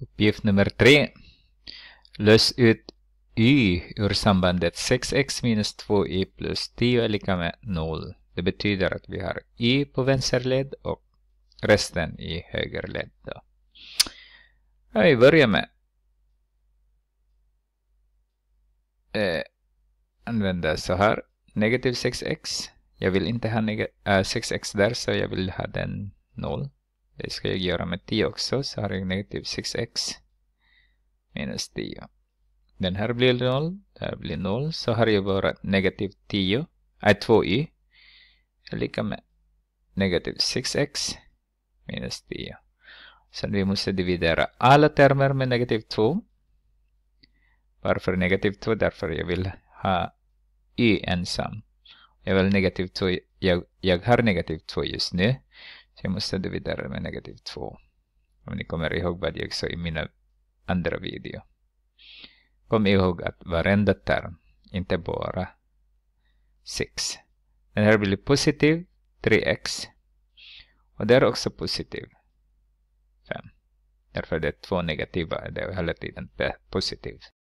Uppgift nummer tre. Lös ut y ur sambandet 6x minus 2y plus 10 är lika med 0. Det betyder att vi har y på vänster led och resten i högerled. Då. Ja, vi börjar med eh, använda så här. Negativ 6x. Jag vill inte ha äh, eh, 6x där så jag vill ha den 0. Det ska jag göra med 10 också, så har jag negativ 6x minus 10. Den här blir 0, det här blir 0, så har jag bara negativ 10, äh 2y är lika med negativ 6x minus 10. Sen vi måste dividera alla termer med negativ 2. Varför negativ 2? Därför jag vill ha y ensam. Jag vill negativ 2, jag, jag har negativ 2 just nu. Så jag måste dividera med negativ 2. Om ni kommer ihåg vad jag sa i mina andra video. Kom ihåg att varenda term, inte bara 6. Den här blir positiv 3x. Och det är också positiv 5. Därför det är två negativa, det är hela tiden positivt.